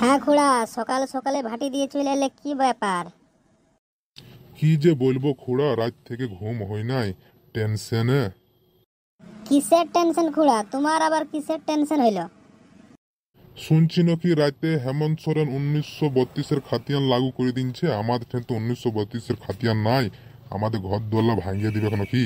হ্যাঁ খুড়া সকাল সকালে ভাটি দিয়ে চলে এলে কি ব্যাপার কি যে বলবো খুড়া রাত থেকে ঘুম হয় নাই টেনশনে কিসের টেনশন খুড়া তোমার আবার কিসের টেনশন হইল শুনছি নাকি রাতে হেমন্ত সোরেন উনিশশো বত্রিশের খাতিয়ান লাগু করে দিনছে আমাদের ঠেন তো উনিশশো বত্রিশের খাতিয়ান নাই আমাদের ঘর দোলা ভাঙিয়ে দিবে কি